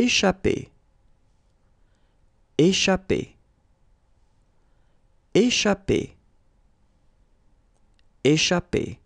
échapper, échapper, échapper, échapper.